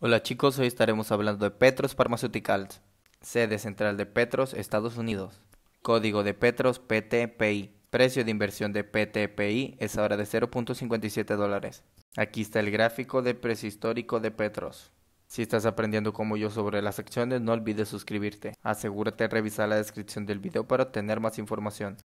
Hola chicos, hoy estaremos hablando de Petros Pharmaceuticals, sede central de Petros, Estados Unidos. Código de Petros PTPI. Precio de inversión de PTPI es ahora de 0.57 dólares. Aquí está el gráfico de precio histórico de Petros. Si estás aprendiendo como yo sobre las acciones, no olvides suscribirte. Asegúrate de revisar la descripción del video para obtener más información.